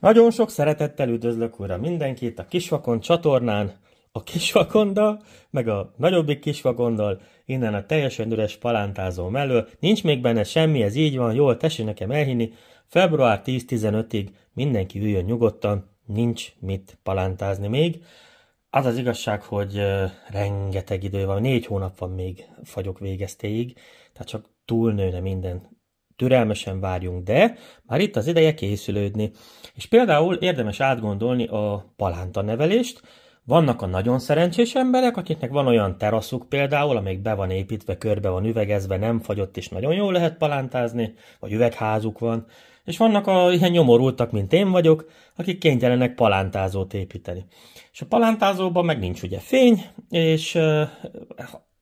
Nagyon sok szeretettel üdvözlök újra mindenkit a Kisvakon csatornán, a kisvakonda, meg a nagyobbik kisvakondal, innen a teljesen üres palántázó mellől. Nincs még benne semmi, ez így van, jól tessé nekem elhinni. Február 10-15-ig mindenki üljön nyugodtan, nincs mit palántázni még. Az az igazság, hogy rengeteg idő van, négy hónap van még fagyok végeztéig, tehát csak túlnőne minden. Türelmesen várjunk, de már itt az ideje készülődni. És például érdemes átgondolni a palánta nevelést, vannak a nagyon szerencsés emberek, akiknek van olyan teraszuk például, amelyik be van építve, körbe van üvegezve, nem fagyott, és nagyon jól lehet palántázni, vagy üvegházuk van és vannak a ilyen nyomorultak, mint én vagyok, akik kénytelenek palántázót építeni. És a palántázóban meg nincs ugye fény, és e,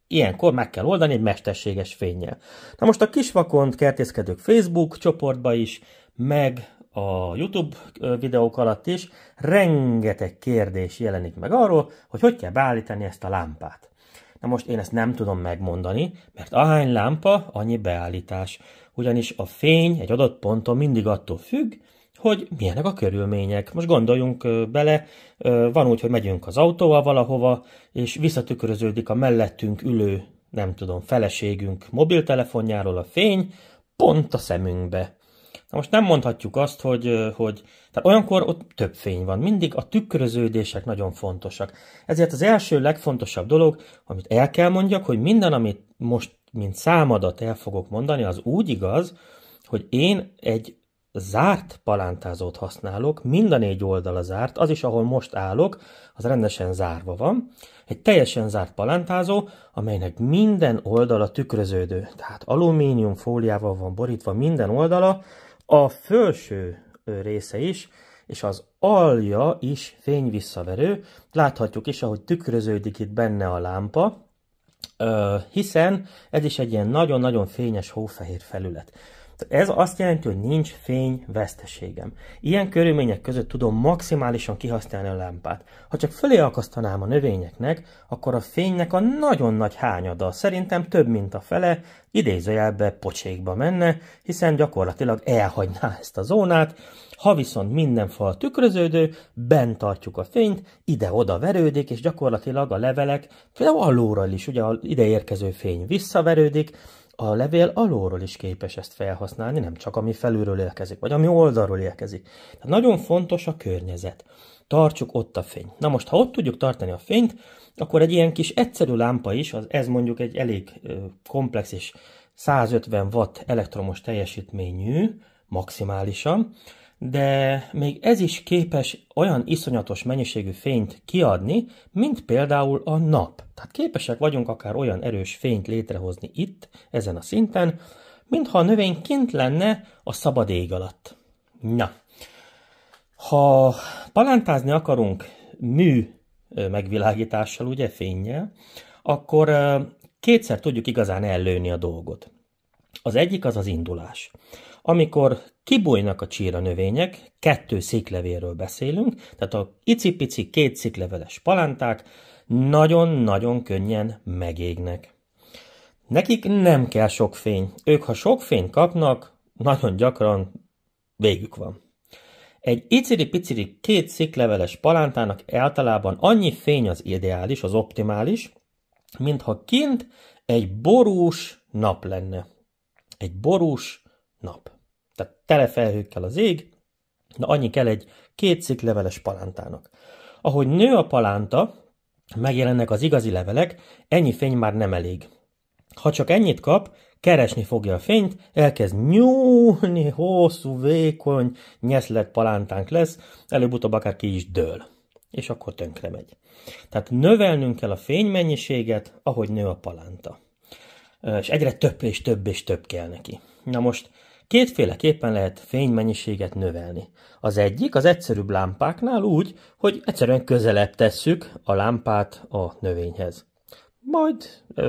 ilyenkor meg kell oldani egy mesterséges fényjel. Na most a kisvakont kertészkedők Facebook csoportba is, meg a YouTube videók alatt is rengeteg kérdés jelenik meg arról, hogy hogy kell beállítani ezt a lámpát. Na most én ezt nem tudom megmondani, mert ahány lámpa, annyi beállítás ugyanis a fény egy adott ponton mindig attól függ, hogy milyenek a körülmények. Most gondoljunk bele, van úgy, hogy megyünk az autóval valahova, és visszatükröződik a mellettünk ülő, nem tudom, feleségünk mobiltelefonjáról a fény, pont a szemünkbe. Na most nem mondhatjuk azt, hogy, hogy tehát olyankor ott több fény van. Mindig a tükröződések nagyon fontosak. Ezért az első legfontosabb dolog, amit el kell mondjak, hogy minden, amit most mint számadat el fogok mondani, az úgy igaz, hogy én egy zárt palántázót használok, mind a négy oldala zárt, az is, ahol most állok, az rendesen zárva van. Egy teljesen zárt palántázó, amelynek minden oldala tükröződő, tehát alumínium fóliával van borítva minden oldala, a felső része is, és az alja is fényvisszaverő. Láthatjuk is, ahogy tükröződik itt benne a lámpa, hiszen ez is egy ilyen nagyon-nagyon fényes hófehér felület. Ez azt jelenti, hogy nincs fény veszteségem. Ilyen körülmények között tudom maximálisan kihasználni a lámpát. Ha csak fölé akasztanám a növényeknek, akkor a fénynek a nagyon nagy hányada, szerintem több mint a fele, idézőjelbe pocsékba menne, hiszen gyakorlatilag elhagyná ezt a zónát, ha viszont minden fal tükröződő, bent tartjuk a fényt, ide-oda verődik, és gyakorlatilag a levelek, például alulról is, ugye ide érkező fény visszaverődik, a levél alulról is képes ezt felhasználni, nem csak ami felülről érkezik, vagy ami oldalról érkezik. Tehát nagyon fontos a környezet. Tartsuk ott a fényt. Na most, ha ott tudjuk tartani a fényt, akkor egy ilyen kis egyszerű lámpa is, az, ez mondjuk egy elég komplex és 150 watt elektromos teljesítményű, maximálisan, de még ez is képes olyan iszonyatos mennyiségű fényt kiadni, mint például a nap. Tehát képesek vagyunk akár olyan erős fényt létrehozni itt, ezen a szinten, mintha a növény kint lenne a szabad ég alatt. Na, ha palántázni akarunk mű megvilágítással, ugye fényjel, akkor kétszer tudjuk igazán ellőni a dolgot. Az egyik az az indulás. Amikor kibújnak a csíra növények, kettő sziklevéről beszélünk, tehát a icipici két szikleveles palánták nagyon-nagyon könnyen megégnek. Nekik nem kell sok fény. Ők, ha sok fényt kapnak, nagyon gyakran végük van. Egy iciri-piciri két szikleveles palántának általában annyi fény az ideális, az optimális, mintha kint egy borús nap lenne. Egy borús nap. Tehát tele felhőkkel az ég, na annyi kell egy két leveles palántának. Ahogy nő a palánta, megjelennek az igazi levelek, ennyi fény már nem elég. Ha csak ennyit kap, keresni fogja a fényt, elkezd nyúlni, hosszú, vékony, nyeszlet palántánk lesz, előbb-utóbb akár ki is dől. És akkor tönkre megy. Tehát növelnünk kell a fénymennyiséget, ahogy nő a palánta. És egyre több és több és több kell neki. Na most Kétféleképpen lehet fénymennyiséget növelni. Az egyik az egyszerűbb lámpáknál úgy, hogy egyszerűen közelebb tesszük a lámpát a növényhez. Majd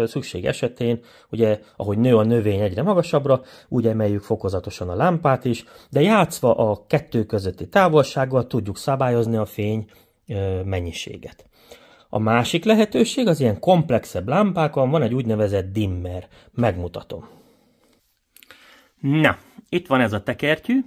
szükség esetén, ugye ahogy nő a növény egyre magasabbra, úgy emeljük fokozatosan a lámpát is, de játszva a kettő közötti távolsággal tudjuk szabályozni a fény mennyiséget. A másik lehetőség az ilyen komplexebb lámpákon van egy úgynevezett dimmer. Megmutatom. Na, itt van ez a tekertyű,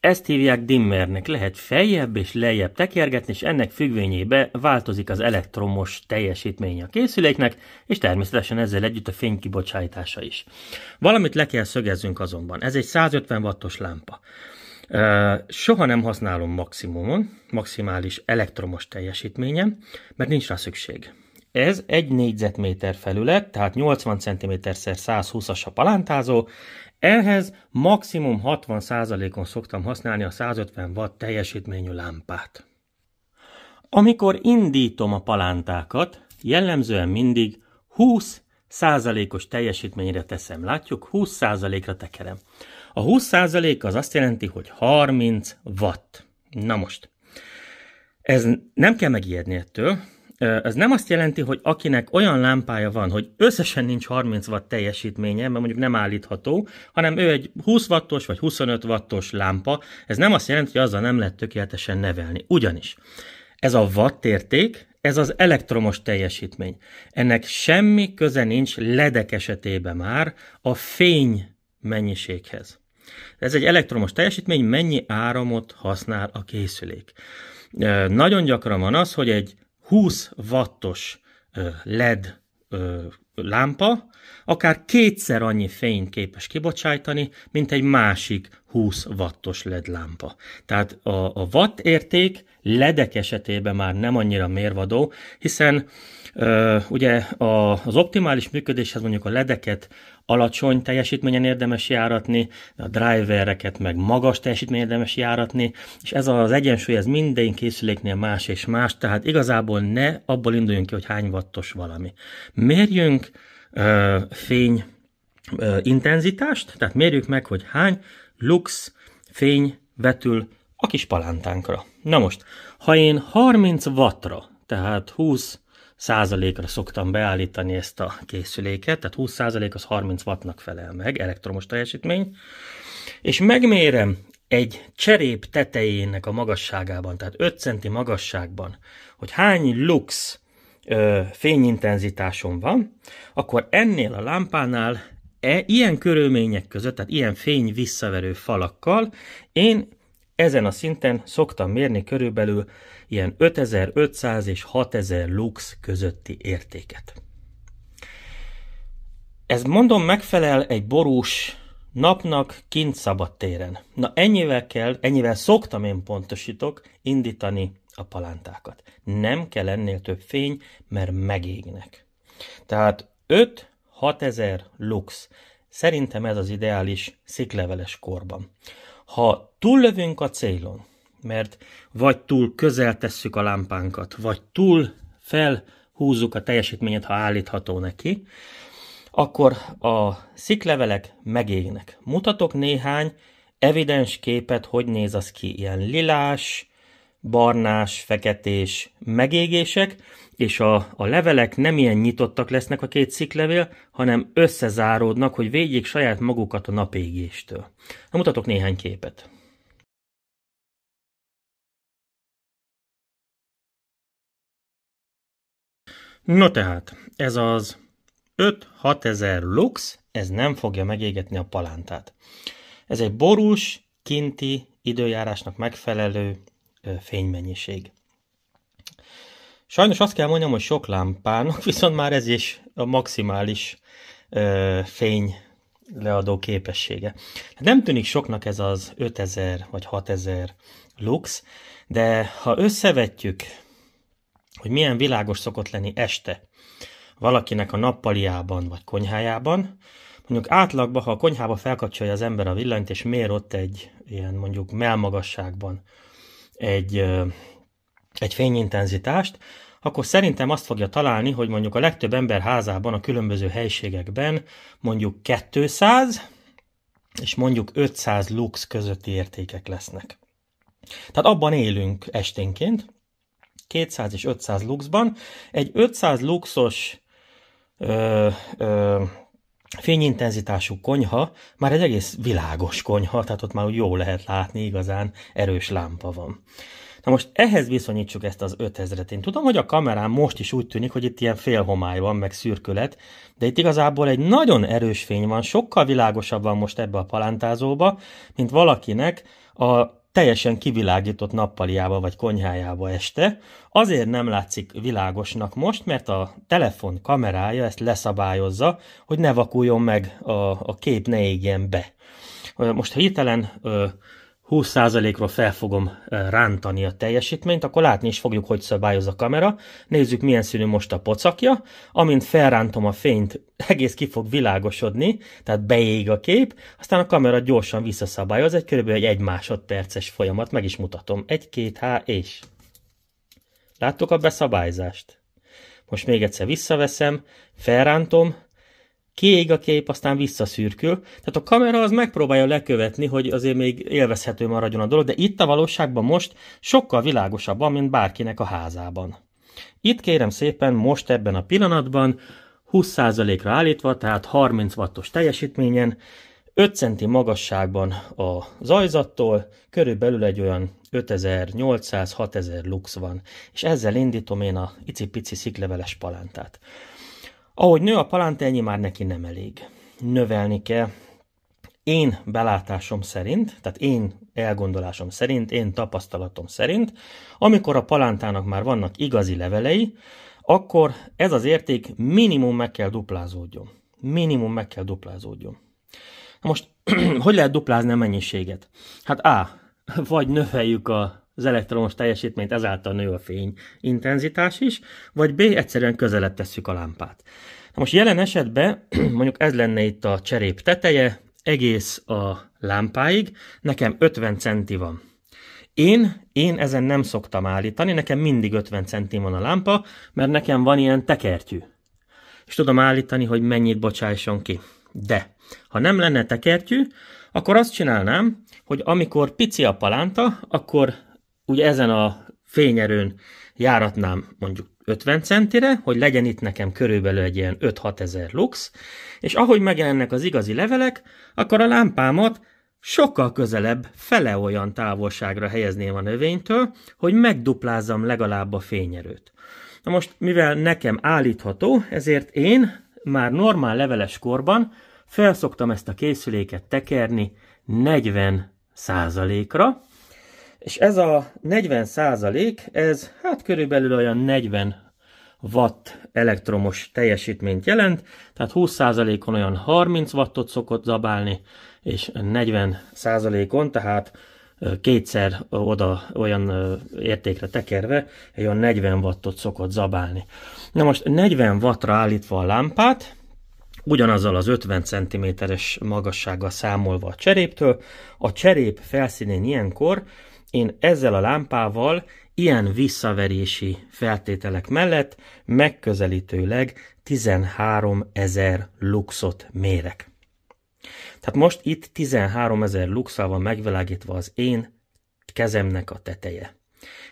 ezt hívják dimmernek, lehet feljebb és lejjebb tekergetni, és ennek függvényébe változik az elektromos teljesítmény a készüléknek, és természetesen ezzel együtt a fénykibocsájtása is. Valamit le kell szögezzünk azonban, ez egy 150 wattos lámpa. Soha nem használom maximumon, maximális elektromos teljesítményen, mert nincs rá szükség. Ez egy négyzetméter felület, tehát 80 cm x 120-as a palántázó, ehhez maximum 60%-on szoktam használni a 150 watt teljesítményű lámpát. Amikor indítom a palántákat, jellemzően mindig 20%-os teljesítményre teszem. Látjuk, 20%-ra tekerem. A 20% az azt jelenti, hogy 30 watt. Na most, ez nem kell megijedni ettől, ez nem azt jelenti, hogy akinek olyan lámpája van, hogy összesen nincs 30 watt teljesítménye, mert mondjuk nem állítható, hanem ő egy 20 wattos vagy 25 wattos lámpa, ez nem azt jelenti, hogy azzal nem lehet tökéletesen nevelni. Ugyanis ez a watt érték, ez az elektromos teljesítmény. Ennek semmi köze nincs ledek esetében már a fény mennyiséghez. Ez egy elektromos teljesítmény, mennyi áramot használ a készülék. Nagyon gyakran van az, hogy egy 20 wattos LED lámpa akár kétszer annyi fényt képes kibocsájtani, mint egy másik 20 wattos LED lámpa. Tehát a, a watt érték ledek esetében már nem annyira mérvadó, hiszen ö, ugye a, az optimális működéshez mondjuk a ledeket alacsony teljesítményen érdemes járatni, a drivereket meg magas teljesítményen érdemes járatni, és ez az egyensúly, ez minden készüléknél más és más, tehát igazából ne abból induljunk ki, hogy hány wattos valami. Mérjünk ö, fény ö, intenzitást, tehát mérjük meg, hogy hány lux, fény, vetül a kis palántánkra. Na most, ha én 30 wattra, tehát 20 százalékra szoktam beállítani ezt a készüléket, tehát 20 százalék az 30 wattnak felel meg, elektromos teljesítmény, és megmérem egy cserép tetejének a magasságában, tehát 5 centi magasságban, hogy hány lux ö, fényintenzitásom van, akkor ennél a lámpánál e, ilyen körülmények között, tehát ilyen fény visszaverő falakkal én ezen a szinten szoktam mérni körülbelül ilyen 5500 és 6000 lux közötti értéket. Ez mondom megfelel egy borús napnak kint szabadtéren. Na ennyivel kell, ennyivel szoktam én pontosítok indítani a palántákat. Nem kell ennél több fény, mert megégnek. Tehát 5 6000 lux. Szerintem ez az ideális szikleveles korban. Ha túllövünk a célon, mert vagy túl közel tesszük a lámpánkat, vagy túl felhúzzuk a teljesítményet, ha állítható neki, akkor a sziklevelek megégnek. Mutatok néhány evidens képet, hogy néz az ki. Ilyen lilás, barnás, feketés megégések, és a, a levelek nem ilyen nyitottak lesznek a két sziklevél, hanem összezáródnak, hogy védjék saját magukat a napégéstől. Na, mutatok néhány képet. No tehát, ez az 5-6 ezer lux, ez nem fogja megégetni a palántát. Ez egy borús, kinti időjárásnak megfelelő fénymennyiség. Sajnos azt kell mondjam, hogy sok lámpának viszont már ez is a maximális ö, fény leadó képessége. Hát nem tűnik soknak ez az 5000 vagy 6000 lux, de ha összevetjük, hogy milyen világos szokott lenni este valakinek a nappaliában vagy konyhájában, mondjuk átlagban, ha a konyhába felkapcsolja az ember a villanyt, és mér ott egy ilyen mondjuk melmagasságban egy, egy fényintenzitást, akkor szerintem azt fogja találni, hogy mondjuk a legtöbb ember házában a különböző helységekben mondjuk 200 és mondjuk 500 lux közötti értékek lesznek. Tehát abban élünk esténként, 200 és 500 luxban. Egy 500 luxos ö, ö, fényintenzitású konyha, már egy egész világos konyha, tehát ott már úgy jól lehet látni, igazán erős lámpa van. Na most ehhez viszonyítsuk ezt az 5000-et. Én tudom, hogy a kamerán most is úgy tűnik, hogy itt ilyen félhomály van, meg szürkület, de itt igazából egy nagyon erős fény van, sokkal világosabb van most ebbe a palántázóba, mint valakinek a teljesen kivilágított nappaliába vagy konyhájába este. Azért nem látszik világosnak most, mert a telefon kamerája ezt leszabályozza, hogy ne vakuljon meg a, a kép, ne égjen be. Most hirtelen 20%-ra fel fogom rántani a teljesítményt, akkor látni is fogjuk, hogy szabályoz a kamera. Nézzük, milyen színű most a pocakja. Amint felrántom a fényt, egész ki fog világosodni, tehát beég a kép, aztán a kamera gyorsan visszaszabályoz, egy kb. egy másodperces folyamat, meg is mutatom. Egy, két, há, és. Láttuk a beszabályzást. Most még egyszer visszaveszem, felrántom, kiég a kép, aztán visszaszürkül. Tehát a kamera az megpróbálja lekövetni, hogy azért még élvezhető maradjon a dolog, de itt a valóságban most sokkal világosabban, mint bárkinek a házában. Itt kérem szépen most ebben a pillanatban 20%-ra állítva, tehát 30 wattos teljesítményen, 5 centi magasságban a zajzattól, körülbelül egy olyan 5800-6000 lux van, és ezzel indítom én a icipici szikleveles palántát. Ahogy nő a palánta, ennyi már neki nem elég. Növelni kell. Én belátásom szerint, tehát én elgondolásom szerint, én tapasztalatom szerint, amikor a palántának már vannak igazi levelei, akkor ez az érték minimum meg kell duplázódjon. Minimum meg kell duplázódjon. Na most, hogy lehet duplázni a mennyiséget? Hát A, vagy növeljük a az elektromos teljesítményt, ezáltal nő a fény intenzitás is, vagy B, egyszerűen közelebb tesszük a lámpát. Na most jelen esetben mondjuk ez lenne itt a cserép teteje, egész a lámpáig, nekem 50 centi van. Én, én ezen nem szoktam állítani, nekem mindig 50 centi van a lámpa, mert nekem van ilyen tekertyű. És tudom állítani, hogy mennyit bocsájson ki. De, ha nem lenne tekertyű, akkor azt csinálnám, hogy amikor pici a palánta, akkor ugye ezen a fényerőn járatnám mondjuk 50 centire, hogy legyen itt nekem körülbelül egy ilyen 5-6 ezer lux, és ahogy megjelennek az igazi levelek, akkor a lámpámat sokkal közelebb, fele olyan távolságra helyezném a növénytől, hogy megduplázzam legalább a fényerőt. Na most, mivel nekem állítható, ezért én már normál leveles korban felszoktam ezt a készüléket tekerni 40 százalékra. És ez a 40 százalék, ez hát körülbelül olyan 40 watt elektromos teljesítményt jelent, tehát 20%-on olyan 30 wattot szokott zabálni, és 40%-on, tehát kétszer oda olyan értékre tekerve, olyan 40 wattot szokott zabálni. Na most 40 wattra állítva a lámpát, ugyanazzal az 50 cm-es magassággal számolva a cseréptől, a cserép felszínén ilyenkor én ezzel a lámpával ilyen visszaverési feltételek mellett megközelítőleg 13 ezer luxot mérek. Tehát most itt 13 ezer luxal van megvilágítva az én kezemnek a teteje.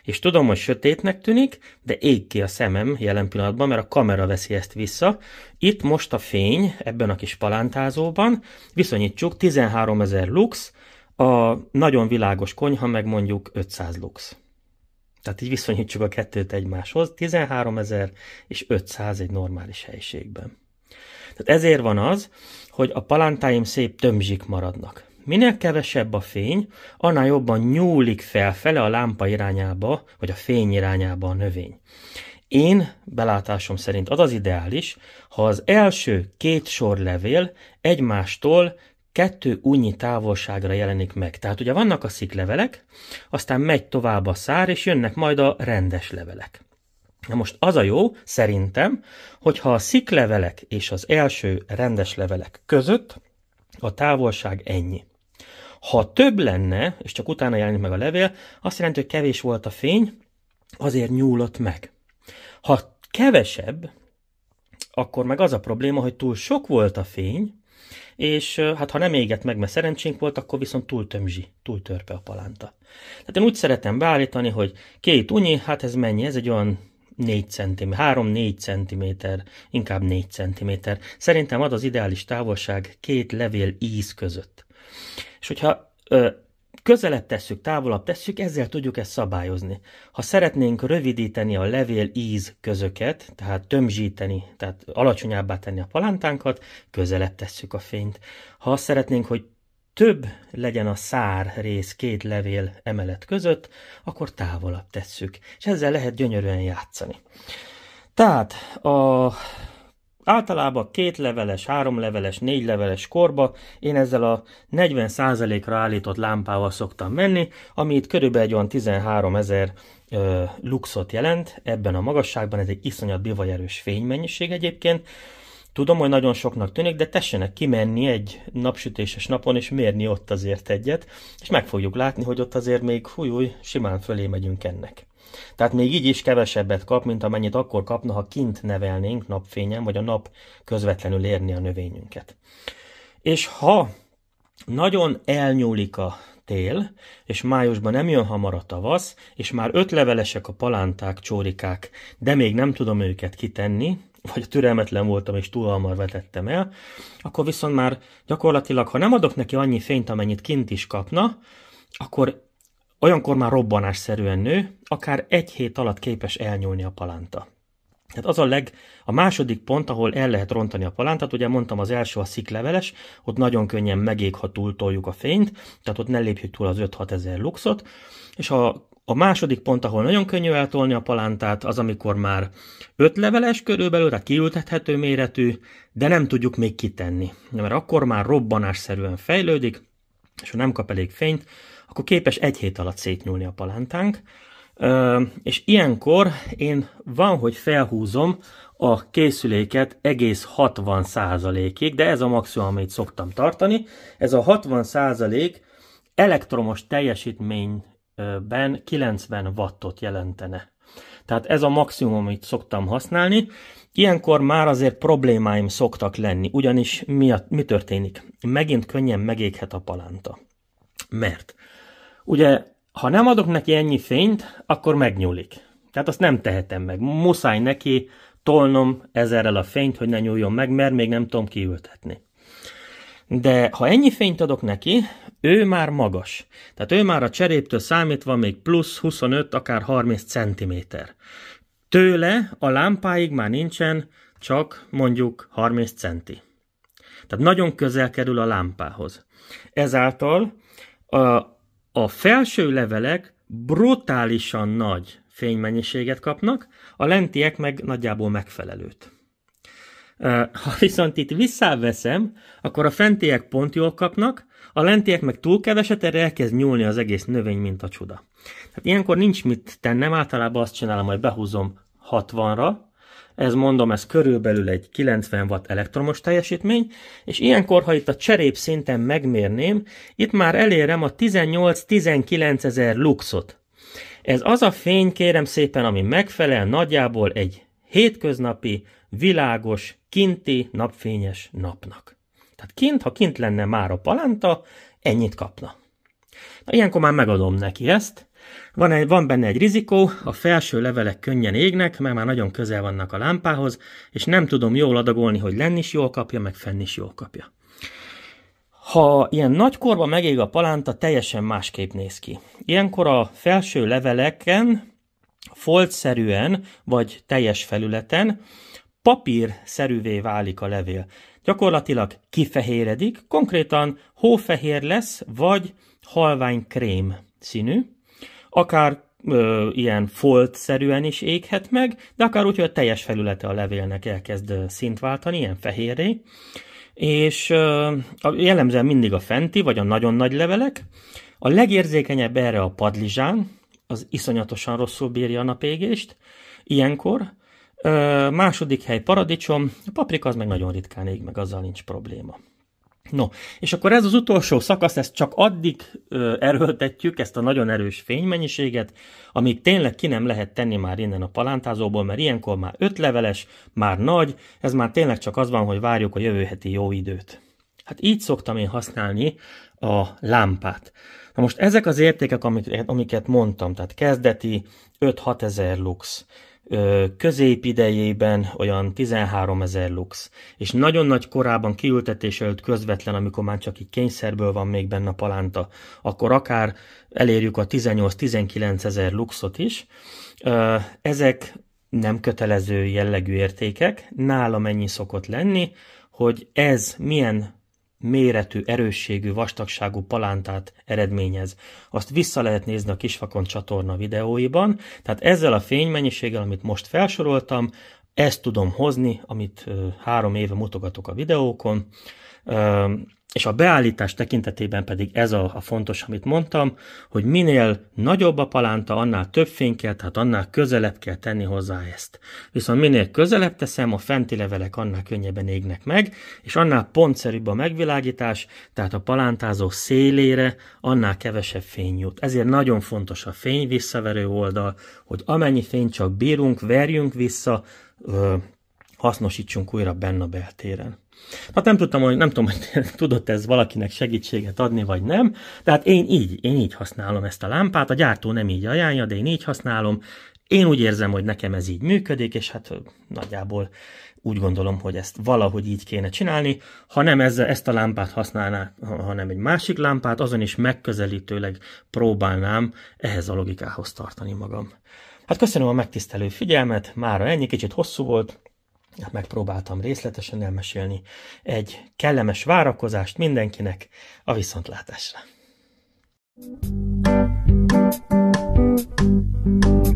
És tudom, hogy sötétnek tűnik, de ég ki a szemem jelen pillanatban, mert a kamera veszi ezt vissza. Itt most a fény ebben a kis palántázóban, viszonyítsuk 13 ezer lux, a nagyon világos konyha meg mondjuk 500 lux. Tehát így viszonyítsuk a kettőt egymáshoz, 13 ezer és 500 egy normális helyiségben. Tehát ezért van az, hogy a palántáim szép tömzsik maradnak. Minél kevesebb a fény, annál jobban nyúlik felfele a lámpa irányába, vagy a fény irányába a növény. Én belátásom szerint az az ideális, ha az első két sor levél egymástól kettő unnyi távolságra jelenik meg. Tehát ugye vannak a sziklevelek, aztán megy tovább a szár, és jönnek majd a rendes levelek. Na most az a jó, szerintem, hogyha a sziklevelek és az első rendes levelek között a távolság ennyi. Ha több lenne, és csak utána jelenik meg a levél, azt jelenti, hogy kevés volt a fény, azért nyúlott meg. Ha kevesebb, akkor meg az a probléma, hogy túl sok volt a fény, és hát ha nem égett meg, mert szerencsénk volt, akkor viszont túl tömzsi, túl törpe a palánta. Tehát én úgy szeretem beállítani, hogy két unyi, hát ez mennyi? Ez egy olyan 4 cm, 3-4 cm, inkább 4 cm. Szerintem ad az ideális távolság két levél íz között. És hogyha közelebb tesszük, távolabb tesszük, ezzel tudjuk ezt szabályozni. Ha szeretnénk rövidíteni a levél íz közöket, tehát tömzsíteni, tehát alacsonyabbá tenni a palántánkat, közelebb tesszük a fényt. Ha azt szeretnénk, hogy több legyen a szár rész két levél emelet között, akkor távolabb tesszük, és ezzel lehet gyönyörűen játszani. Tehát a Általában két leveles, három leveles, négy leveles korba én ezzel a 40%-ra állított lámpával szoktam menni, ami itt körülbelül egy olyan 13 ezer luxot jelent ebben a magasságban, ez egy iszonyat bivajerős fénymennyiség egyébként. Tudom, hogy nagyon soknak tűnik, de tessenek kimenni egy napsütéses napon, és mérni ott azért egyet, és meg fogjuk látni, hogy ott azért még fújúj, simán fölé megyünk ennek. Tehát még így is kevesebbet kap, mint amennyit akkor kapna, ha kint nevelnénk napfényen, vagy a nap közvetlenül érni a növényünket. És ha nagyon elnyúlik a tél, és májusban nem jön hamar a tavasz, és már ötlevelesek a palánták, csórikák, de még nem tudom őket kitenni, vagy türelmetlen voltam és túl hamar vetettem el, akkor viszont már gyakorlatilag, ha nem adok neki annyi fényt, amennyit kint is kapna, akkor Olyankor már robbanásszerűen nő, akár egy hét alatt képes elnyúlni a palánta. Tehát az a leg, a második pont, ahol el lehet rontani a palántát, ugye mondtam az első a szikleveles, ott nagyon könnyen megég, ha túltoljuk a fényt, tehát ott ne lépjük túl az 5-6 ezer luxot, és a a második pont, ahol nagyon könnyű eltolni a palántát, az amikor már 5 leveles körülbelül, tehát kiültethető méretű, de nem tudjuk még kitenni. Mert akkor már robbanásszerűen fejlődik, és ha nem kap elég fényt, akkor képes egy hét alatt szétnyúlni a palántánk, és ilyenkor én van, hogy felhúzom a készüléket egész 60%-ig, de ez a maximum, amit szoktam tartani. Ez a 60% elektromos teljesítményben 90 wattot jelentene. Tehát ez a maximum, amit szoktam használni. Ilyenkor már azért problémáim szoktak lenni, ugyanis mi, a, mi történik? Megint könnyen megéghet a palánta. Mert Ugye, ha nem adok neki ennyi fényt, akkor megnyúlik. Tehát azt nem tehetem meg. Muszáj neki tolnom ezerrel a fényt, hogy ne nyúljon meg, mert még nem tudom kiültetni. De ha ennyi fényt adok neki, ő már magas. Tehát ő már a cseréptől számítva még plusz 25, akár 30 centiméter. Tőle a lámpáig már nincsen, csak mondjuk 30 centi. Tehát nagyon közel kerül a lámpához. Ezáltal a, a felső levelek brutálisan nagy fénymennyiséget kapnak, a lentiek meg nagyjából megfelelőt. Ha viszont itt visszaveszem, akkor a fentiek pont jól kapnak, a lentiek meg túl keveset, erre elkezd nyúlni az egész növény, mint a csuda. Tehát ilyenkor nincs mit tennem, általában azt csinálom, hogy behúzom 60-ra, ez mondom, ez körülbelül egy 90 watt elektromos teljesítmény, és ilyenkor, ha itt a cserép szinten megmérném, itt már elérem a 18-19 ezer luxot. Ez az a fény, kérem szépen, ami megfelel nagyjából egy hétköznapi, világos, kinti, napfényes napnak. Tehát kint, ha kint lenne már a palánta, ennyit kapna. Na ilyenkor már megadom neki ezt, van, egy, van benne egy rizikó, a felső levelek könnyen égnek, mert már nagyon közel vannak a lámpához, és nem tudom jól adagolni, hogy lenn is jól kapja, meg fenn is jól kapja. Ha ilyen nagykorban megég a palánta, teljesen másképp néz ki. Ilyenkor a felső leveleken, foltszerűen, vagy teljes felületen, papírszerűvé válik a levél. Gyakorlatilag kifehéredik, konkrétan hófehér lesz, vagy halvány krém színű, akár ö, ilyen folt-szerűen is éghet meg, de akár úgy, hogy a teljes felülete a levélnek elkezd szint váltani, ilyen fehérré, és ö, jellemzően mindig a fenti, vagy a nagyon nagy levelek. A legérzékenyebb erre a padlizsán, az iszonyatosan rosszul bírja a napégést, ilyenkor. Ö, második hely paradicsom, a paprika az meg nagyon ritkán ég, meg azzal nincs probléma. No, és akkor ez az utolsó szakasz, ezt csak addig ö, erőltetjük, ezt a nagyon erős fénymennyiséget, amíg tényleg ki nem lehet tenni már innen a palántázóból, mert ilyenkor már ötleveles, már nagy, ez már tényleg csak az van, hogy várjuk a jövő heti jó időt. Hát így szoktam én használni a lámpát. Na most ezek az értékek, amiket, mondtam, tehát kezdeti 5-6 ezer lux, középidejében olyan 13 ezer lux, és nagyon nagy korában kiültetés előtt közvetlen, amikor már csak így kényszerből van még benne a palánta, akkor akár elérjük a 18-19 ezer luxot is. Ezek nem kötelező jellegű értékek, nála mennyi szokott lenni, hogy ez milyen méretű, erősségű, vastagságú palántát eredményez. Azt vissza lehet nézni a Kisvakon csatorna videóiban, tehát ezzel a fénymennyiséggel, amit most felsoroltam, ezt tudom hozni, amit három éve mutogatok a videókon, és a beállítás tekintetében pedig ez a, a fontos, amit mondtam, hogy minél nagyobb a palánta, annál több fény kell, tehát annál közelebb kell tenni hozzá ezt. Viszont minél közelebb teszem, a fenti levelek annál könnyebben égnek meg, és annál pontszerűbb a megvilágítás, tehát a palántázó szélére annál kevesebb fény jut. Ezért nagyon fontos a fény visszaverő oldal, hogy amennyi fény csak bírunk, verjünk vissza, ö, hasznosítsunk újra benne a beltéren. Hát nem tudtam, hogy nem tudom, hogy tudott ez valakinek segítséget adni, vagy nem. Tehát én így, én így használom ezt a lámpát, a gyártó nem így ajánlja, de én így használom. Én úgy érzem, hogy nekem ez így működik, és hát nagyjából úgy gondolom, hogy ezt valahogy így kéne csinálni. Ha nem ezzel, ezt a lámpát használná, hanem egy másik lámpát, azon is megközelítőleg próbálnám ehhez a logikához tartani magam. Hát köszönöm a megtisztelő figyelmet, mára ennyi, kicsit hosszú volt, megpróbáltam részletesen elmesélni. Egy kellemes várakozást mindenkinek a viszontlátásra. thank you